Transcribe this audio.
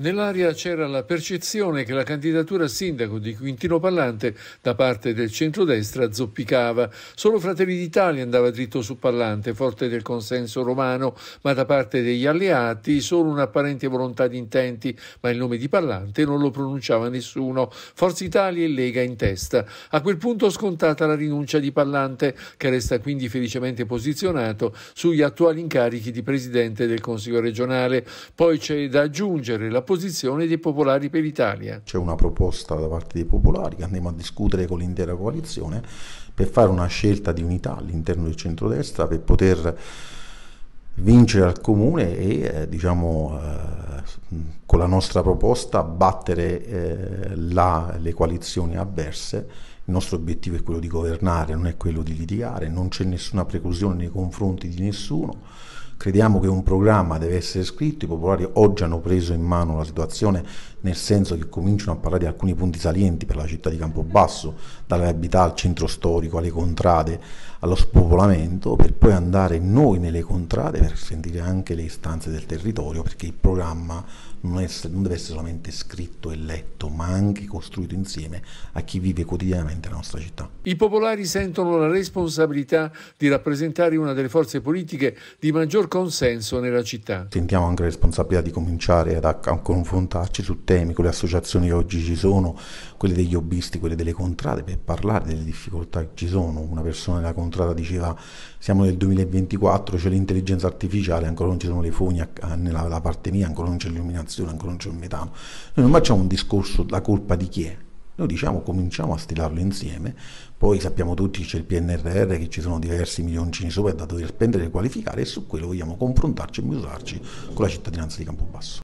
Nell'aria c'era la percezione che la candidatura a sindaco di Quintino Pallante da parte del centrodestra zoppicava. Solo Fratelli d'Italia andava dritto su Pallante, forte del consenso romano, ma da parte degli alleati solo un'apparente volontà di intenti, ma il nome di Pallante non lo pronunciava nessuno. Forza Italia e Lega in testa. A quel punto scontata la rinuncia di Pallante, che resta quindi felicemente posizionato sugli attuali incarichi di presidente del Consiglio regionale. Poi c'è da aggiungere la posizione dei Popolari per l'Italia. C'è una proposta da parte dei Popolari che andremo a discutere con l'intera coalizione per fare una scelta di unità all'interno del centrodestra per poter vincere al comune e eh, diciamo eh, con la nostra proposta battere eh, la, le coalizioni avverse. Il nostro obiettivo è quello di governare, non è quello di litigare, non c'è nessuna preclusione nei confronti di nessuno Crediamo che un programma deve essere scritto, i popolari oggi hanno preso in mano la situazione nel senso che cominciano a parlare di alcuni punti salienti per la città di Campobasso, dalle viabilità al centro storico, alle contrade, allo spopolamento per poi andare noi nelle contrade per sentire anche le istanze del territorio perché il programma non, è, non deve essere solamente scritto e letto ma anche costruito insieme a chi vive quotidianamente la nostra città. I popolari sentono la responsabilità di rappresentare una delle forze politiche di maggior consenso nella città. Sentiamo anche la responsabilità di cominciare ad, a, a confrontarci su temi con le associazioni che oggi ci sono, quelle degli hobbisti, quelle delle contrade per parlare delle difficoltà che ci sono. Una persona della contrada incontrata diceva siamo nel 2024, c'è l'intelligenza artificiale, ancora non ci sono le fogni eh, nella parte mia, ancora non c'è l'illuminazione, ancora non c'è il metano. Noi non facciamo un discorso la colpa di chi è, noi diciamo cominciamo a stilarlo insieme, poi sappiamo tutti che c'è il PNRR, che ci sono diversi milioncini sopra da dover spendere e qualificare e su quello vogliamo confrontarci e misurarci con la cittadinanza di Campobasso.